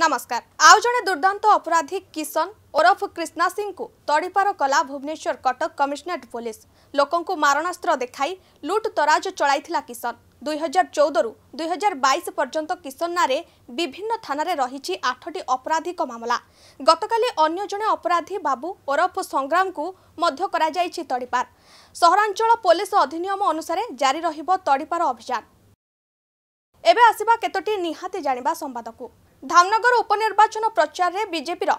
ନମସ୍କାର ଆଉ ଜଣେ ଦୁର୍ଦ୍ଦାନ୍ତ ଅପରାଧୀ କିଶନ ଓରଫ କ୍ରିଷ୍ଣା ସିଂଙ୍କୁ ତଡ଼ିପାର କଲା ଭୁବନେଶ୍ୱର କଟକ କମିଶନରେଟ୍ ପୋଲିସ ଲୋକଙ୍କୁ ମାରଣାସ୍ତ୍ର ଦେଖାଇ ଲୁଟ୍ ତରାଜ ଚଳାଇଥିଲା କିଶନ ଦୁଇହଜାର ଚଉଦରୁ ଦୁଇହଜାର ବାଇଶ ପର୍ଯ୍ୟନ୍ତ କିଶନ ନାଁରେ ବିଭିନ୍ନ ଥାନାରେ ରହିଛି ଆଠଟି ଅପରାଧିକ ମାମଲା ଗତକାଲି ଅନ୍ୟ ଜଣେ ଅପରାଧୀ ବାବୁ ଓରଫ ସଂଗ୍ରାମକୁ ମଧ୍ୟ କରାଯାଇଛି ତଡ଼ିପାର ସହରାଞ୍ଚଳ ପୋଲିସ ଅଧିନିୟମ ଅନୁସାରେ ଜାରି ରହିବ ତଡ଼ିପାର ଅଭିଯାନ ଏବେ ଆସିବା କେତୋଟି ନିହାତି ଜାଣିବା ସମ୍ବାଦକୁ ଧାମନଗର ଉପନିର୍ବାଚନ ପ୍ରଚାରରେ ବିଜେପିର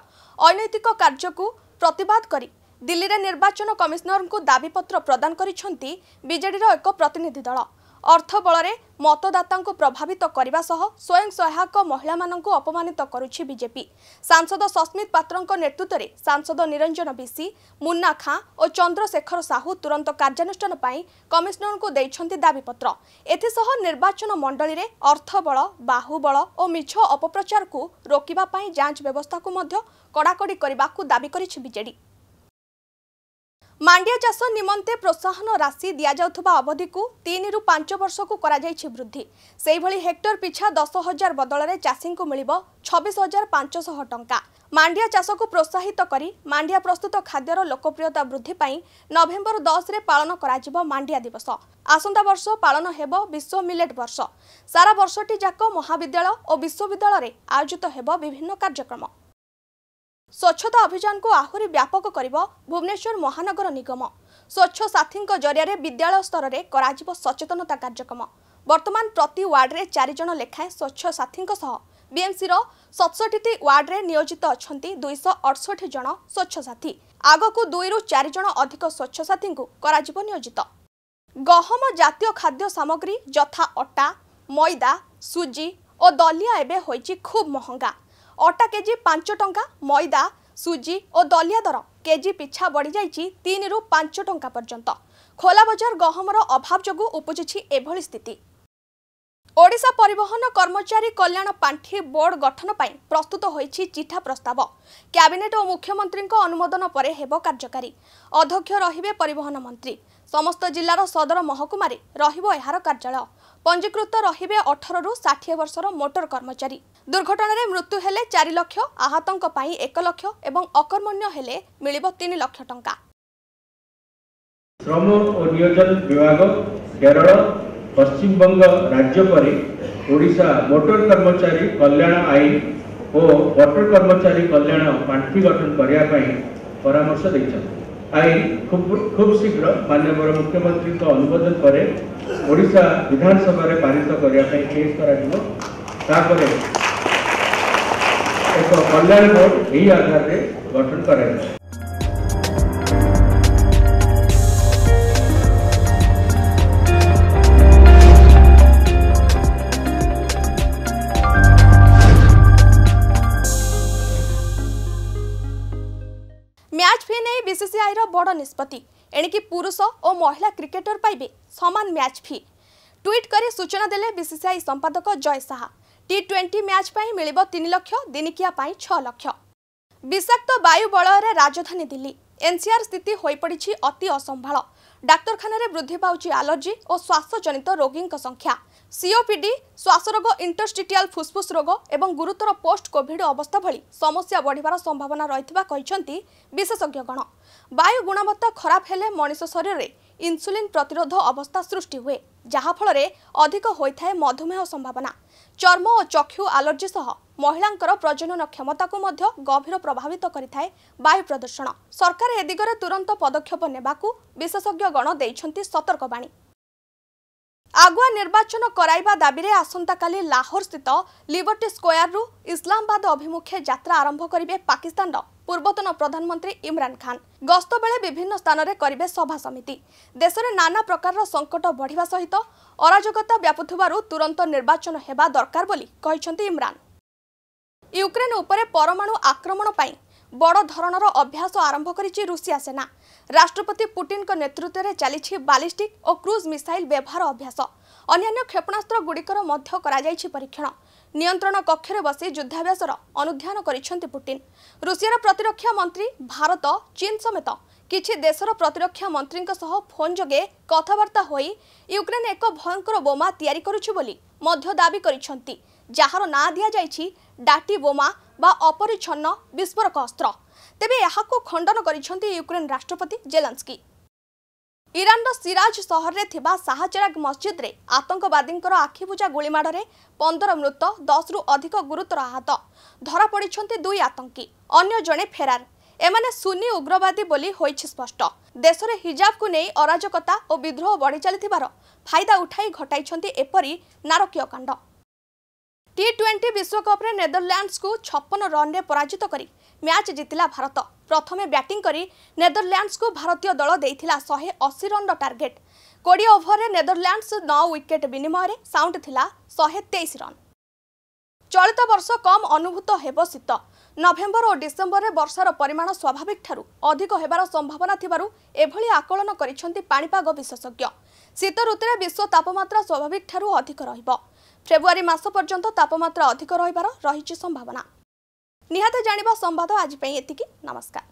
ଅନୈତିକ କାର୍ଯ୍ୟକୁ ପ୍ରତିବାଦ କରି ଦିଲ୍ଲୀରେ ନିର୍ବାଚନ କମିଶନରଙ୍କୁ ଦାବିପତ୍ର ପ୍ରଦାନ କରିଛନ୍ତି ବିଜେଡ଼ିର ଏକ ପ୍ରତିନିଧି ଦଳ ଅର୍ଥ ବଳରେ ମତଦାତାଙ୍କୁ ପ୍ରଭାବିତ କରିବା ସହ ସ୍ୱୟଂ ସହାୟକ ମହିଳାମାନଙ୍କୁ ଅପମାନିତ କରୁଛି ବିଜେପି ସାଂସଦ ସସ୍ମିତ ପାତ୍ରଙ୍କ ନେତୃତ୍ୱରେ ସାଂସଦ ନିରଞ୍ଜନ ବିସି ମୁନ୍ନା ଖାଁ ଓ ଚନ୍ଦ୍ରଶେଖର ସାହୁ ତୁରନ୍ତ କାର୍ଯ୍ୟାନୁଷ୍ଠାନ ପାଇଁ କମିଶନରଙ୍କୁ ଦେଇଛନ୍ତି ଦାବିପତ୍ର ଏଥିସହ ନିର୍ବାଚନ ମଣ୍ଡଳୀରେ ଅର୍ଥବଳ ବାହୁବଳ ଓ ମିଛ ଅପପ୍ରଚାରକୁ ରୋକିବା ପାଇଁ ଯାଞ୍ଚ ବ୍ୟବସ୍ଥାକୁ ମଧ୍ୟ କଡ଼ାକଡ଼ି କରିବାକୁ ଦାବି କରିଛି ବିଜେଡି ମାଣ୍ଡିଆ ଚାଷ ନିମନ୍ତେ ପ୍ରୋତ୍ସାହନ ରାଶି ଦିଆଯାଉଥିବା ଅବଧିକୁ ତିନିରୁ ପାଞ୍ଚ ବର୍ଷକୁ କରାଯାଇଛି ବୃଦ୍ଧି ସେହିଭଳି ହେକ୍ଟର ପିଛା ଦଶ ହଜାର ବଦଳରେ ଚାଷୀଙ୍କୁ ମିଳିବ ଛବିଶ ହଜାର ପାଞ୍ଚଶହ ଟଙ୍କା ମାଣ୍ଡିଆ ଚାଷକୁ ପ୍ରୋତ୍ସାହିତ କରି ମାଣ୍ଡିଆ ପ୍ରସ୍ତୁତ ଖାଦ୍ୟର ଲୋକପ୍ରିୟତା ବୃଦ୍ଧି ପାଇଁ ନଭେମ୍ବର ଦଶରେ ପାଳନ କରାଯିବ ମାଣ୍ଡିଆ ଦିବସ ଆସନ୍ତା ବର୍ଷ ପାଳନ ହେବ ବିଶ୍ୱ ମିଲେଟ୍ ବର୍ଷ ସାରା ବର୍ଷଟି ଯାକ ମହାବିଦ୍ୟାଳୟ ଓ ବିଶ୍ୱବିଦ୍ୟାଳୟରେ ଆୟୋଜିତ ହେବ ବିଭିନ୍ନ କାର୍ଯ୍ୟକ୍ରମ ସ୍ୱଚ୍ଛତା ଅଭିଯାନକୁ ଆହୁରି ବ୍ୟାପକ କରିବ ଭୁବନେଶ୍ୱର ମହାନଗର ନିଗମ ସ୍ୱଚ୍ଛ ସାଥୀଙ୍କ ଜରିଆରେ ବିଦ୍ୟାଳୟ ସ୍ତରରେ କରାଯିବ ସଚେତନତା କାର୍ଯ୍ୟକ୍ରମ ବର୍ତ୍ତମାନ ପ୍ରତି ୱାର୍ଡରେ ଚାରିଜଣ ଲେଖାଏଁ ସ୍ୱଚ୍ଛ ସାଥୀଙ୍କ ସହ ବିଏମ୍ସିର ସତଷଠିଟି ୱାର୍ଡରେ ନିୟୋଜିତ ଅଛନ୍ତି ଦୁଇଶହ ଅଠଷଠି ଜଣ ସ୍ୱଚ୍ଛସାଥୀ ଆଗକୁ ଦୁଇରୁ ଚାରିଜଣ ଅଧିକ ସ୍ୱଚ୍ଛସାଥୀଙ୍କୁ କରାଯିବ ନିୟୋଜିତ ଗହମ ଜାତୀୟ ଖାଦ୍ୟ ସାମଗ୍ରୀ ଯଥା ଅଟା ମଇଦା ସୁଜି ଓ ଦଲିଆ ଏବେ ହୋଇଛି ଖୁବ୍ ମହଙ୍ଗା ଅଟା କେଜି ପାଞ୍ଚ ଟଙ୍କା ମଇଦା ସୁଜି ଓ ଦଲିଆ ଦର କେଜି ପିଛା ବଢ଼ିଯାଇଛି ତିନିରୁ ପାଞ୍ଚ ଟଙ୍କା ପର୍ଯ୍ୟନ୍ତ ଖୋଲା ବଜାର ଗହମର ଅଭାବ ଯୋଗୁଁ ଉପୁଜିଛି ଏଭଳି ସ୍ଥିତି ଓଡ଼ିଶା ପରିବହନ କର୍ମଚାରୀ କଲ୍ୟାଣ ପାଣ୍ଠି ବୋର୍ଡ ଗଠନ ପାଇଁ ପ୍ରସ୍ତୁତ ହୋଇଛି ଚିଠା ପ୍ରସ୍ତାବ କ୍ୟାବିନେଟ୍ ଓ ମୁଖ୍ୟମନ୍ତ୍ରୀଙ୍କ ଅନୁମୋଦନ ପରେ ହେବ କାର୍ଯ୍ୟକାରୀ ଅଧ୍ୟକ୍ଷ ରହିବେ ପରିବହନ ମନ୍ତ୍ରୀ ସମସ୍ତ ଜିଲ୍ଲାର ସଦର ମହକୁମାରେ ରହିବ ଏହାର କାର୍ଯ୍ୟାଳୟ ପଞ୍ଜିକୃତ ରହିବେ ଅଠରରୁ ଷାଠିଏ ବର୍ଷର ମୋଟର କର୍ମଚାରୀ ଦୁର୍ଘଟଣାରେ ମୃତ୍ୟୁ ହେଲେ ଚାରି ଲକ୍ଷ ଆହତଙ୍କ ପାଇଁ ଏକ ଲକ୍ଷ ଏବଂ ଅକର୍ମଣ୍ୟ ହେଲେ ମିଳିବ ତିନି ଲକ୍ଷ ଟଙ୍କା ଶ୍ରମ ଓ ନିୟୋଜନ ବିଭାଗ କେରଳ পশ্চিমবঙ্গ রাজ্য পরে ওড়িশা মোটর কর্মচারী কল্যাণ আইন ও মোটর কর্মচারী কল্যাণ পার্টি গঠন করা পরামর্শ দিয়েছেন আইন খুব খুব শীঘ্র মাননীয় মুখ্যমন্ত্রী অনুমোদন পরে ওড়িশা বিধানসভায় পারিত করা কেস করা তাপরে ଏକ କଲ୍ୟାଣ ବୋର୍ଡ ଏହି ଆଧାରରେ ଗଠନ କରାଯିବ বিসিসিআইর বড় নিষ্পতি এণিকি পুরুষ ও মহিলা ক্রিকেটর পাইবে সমান ম্যাচ ফি ট্যুইট করে সূচনা দেলে বিসিসিআই সম্পাদক Jay Shah T twenty match পাই মিলিব তিন লক্ষ দিনিকিয়া পাই ছ লক্ষ বিষাক্ত বায়ু বলয়ের রাজধানী দিল্লী ଏନ୍ସିଆର୍ ସ୍ଥିତି ହୋଇପଡ଼ିଛି ଅତି ଅସମ୍ଭାଳ ଡାକ୍ତରଖାନାରେ ବୃଦ୍ଧି ପାଉଛି ଆଲର୍ଜି ଓ ଶ୍ୱାସଜନିତ ରୋଗୀଙ୍କ ସଂଖ୍ୟା ସିଓପିଡି ଶ୍ୱାସରୋଗ ଇଣ୍ଟରଷ୍ଟିଟିଆଲ ଫୁସ୍ଫୁସ୍ ରୋଗ ଏବଂ ଗୁରୁତର ପୋଷ୍ଟ କୋଭିଡ ଅବସ୍ଥା ଭଳି ସମସ୍ୟା ବଢ଼ିବାର ସମ୍ଭାବନା ରହିଥିବା କହିଛନ୍ତି ବିଶେଷଜ୍ଞଗଣ ବାୟୁ ଗୁଣବତ୍ତା ଖରାପ ହେଲେ ମଣିଷ ଶରୀରରେ ଇନ୍ସୁଲିନ୍ ପ୍ରତିରୋଧ ଅବସ୍ଥା ସୃଷ୍ଟି ହୁଏ ଯାହାଫଳରେ ଅଧିକ ହୋଇଥାଏ ମଧୁମେହ ସମ୍ଭାବନା ଚର୍ମ ଓ ଚକ୍ଷୁ ଆଲର୍ଜି ସହ ମହିଳାଙ୍କର ପ୍ରଜନନ କ୍ଷମତାକୁ ମଧ୍ୟ ଗଭୀର ପ୍ରଭାବିତ କରିଥାଏ ବାୟୁ ପ୍ରଦୂଷଣ ସରକାର ଏ ଦିଗରେ ତୁରନ୍ତ ପଦକ୍ଷେପ ନେବାକୁ ବିଶେଷଜ୍ଞଗଣ ଦେଇଛନ୍ତି ସତର୍କବାଣୀ ଆଗୁଆ ନିର୍ବାଚନ କରାଇବା ଦାବିରେ ଆସନ୍ତାକାଲି ଲାହୋରସ୍ଥିତ ଲିବର୍ଟି ସ୍କୋୟାରରୁ ଇସଲାମବାଦ ଅଭିମୁଖେ ଯାତ୍ରା ଆରମ୍ଭ କରିବେ ପାକିସ୍ତାନର ପୂର୍ବତନ ପ୍ରଧାନମନ୍ତ୍ରୀ ଇମ୍ରାନ୍ ଖାନ୍ ଗସ୍ତ ବେଳେ ବିଭିନ୍ନ ସ୍ଥାନରେ କରିବେ ସଭା ସମିତି ଦେଶରେ ନାନା ପ୍ରକାରର ସଙ୍କଟ ବଢ଼ିବା ସହିତ ଅରାଜକତା ବ୍ୟାପୁଥିବାରୁ ତୁରନ୍ତ ନିର୍ବାଚନ ହେବା ଦରକାର ବୋଲି କହିଛନ୍ତି ଇମ୍ରାନ୍ ইউক্রেন উপরে পরমাণু আক্রমণ পাই বড় ধরনের অভ্যাস আরম্ভ করেছে রুষিয়া সেনা রাষ্ট্রপতি পুটিন নেতৃত্বে চালিছে বালিষ্টিক ও ক্রুজ মিসাইল ব্যবহার অভ্যাস অন্যান্য ক্ষেপণাস্ত্র গুড়িকর মধ্য করা পরীক্ষণ নিয়ন্ত্রণ কক্ষে বসে যুদ্ধাভ্যাসর অনুধ্যান করেছেন পুটিন রুষিয়ার প্রতিরক্ষা মন্ত্রী ভারত চীন সমেত কিছু দেশের প্রতিরক্ষা মন্ত্রী ফোন যোগে কথাবার্তা হয়ে ইউক্রেন এক ভয়ঙ্কর বোমা তৈরি করছে বলে মধ্য দাবি করেছেন ଯାହାର ନାଁ ଦିଆଯାଇଛି ଡାଟି ବୋମା ବା ଅପରିଚ୍ଛନ୍ନ ବିସ୍ଫୋରକ ଅସ୍ତ୍ର ତେବେ ଏହାକୁ ଖଣ୍ଡନ କରିଛନ୍ତି ୟୁକ୍ରେନ୍ ରାଷ୍ଟ୍ରପତି ଜେଲାନ୍ସ୍କି ଇରାନ୍ର ସିରାଜ ସହରରେ ଥିବା ଶାହାଚେରାଗ ମସ୍ଜିଦ୍ରେ ଆତଙ୍କବାଦୀଙ୍କର ଆଖିବୁଜା ଗୁଳିମାଡ଼ରେ ପନ୍ଦର ମୃତ ଦଶରୁ ଅଧିକ ଗୁରୁତର ଆହତ ଧରାପଡ଼ିଛନ୍ତି ଦୁଇ ଆତଙ୍କୀ ଅନ୍ୟ ଜଣେ ଫେରାର ଏମାନେ ସୁନି ଉଗ୍ରବାଦୀ ବୋଲି ହୋଇଛି ସ୍ପଷ୍ଟ ଦେଶରେ ହିଜାବକୁ ନେଇ ଅରାଜକତା ଓ ବିଦ୍ରୋହ ବଢ଼ି ଚାଲିଥିବାର ଫାଇଦା ଉଠାଇ ଘଟାଇଛନ୍ତି ଏପରି ନାରକୀୟ କାଣ୍ଡ ଟି ଟ୍ୱେଣ୍ଟି ବିଶ୍ୱକପ୍ରେ ନେଦରଲ୍ୟାଣ୍ଡସ୍କୁ ଛପନ ରନ୍ରେ ପରାଜିତ କରି ମ୍ୟାଚ୍ ଜିତିଲା ଭାରତ ପ୍ରଥମେ ବ୍ୟାଟିଂ କରି ନେଦରଲ୍ୟାଣ୍ଡସ୍କୁ ଭାରତୀୟ ଦଳ ଦେଇଥିଲା ଶହେ ଅଶୀ ରନ୍ର ଟାର୍ଗେଟ୍ କୋଡ଼ିଏ ଓଭରରେ ନେଦରଲ୍ୟାଣ୍ଡସ୍ ନଅ ୱିକେଟ୍ ବିନିମୟରେ ସାଉଣ୍ଡ ଥିଲା ଶହେ ତେଇଶ ରନ୍ ଚଳିତ ବର୍ଷ କମ୍ ଅନୁଭୂତ ହେବ ଶୀତ ନଭେମ୍ବର ଓ ଡିସେମ୍ବରରେ ବର୍ଷାର ପରିମାଣ ସ୍ୱାଭାବିକଠାରୁ ଅଧିକ ହେବାର ସମ୍ଭାବନା ଥିବାରୁ ଏଭଳି ଆକଳନ କରିଛନ୍ତି ପାଣିପାଗ ବିଶେଷଜ୍ଞ ଶୀତ ଋତୁରେ ବିଶ୍ୱ ତାପମାତ୍ରା ସ୍ୱାଭାବିକଠାରୁ ଅଧିକ ରହିବ ফেব্রুয়ারি মাস পর্যন্ত তাপমাত্রা অধিক রহবার রয়েছে সম্ভাবনা নিহত জাঁয়া সম্বাদ আজ এতিকি নমস্কার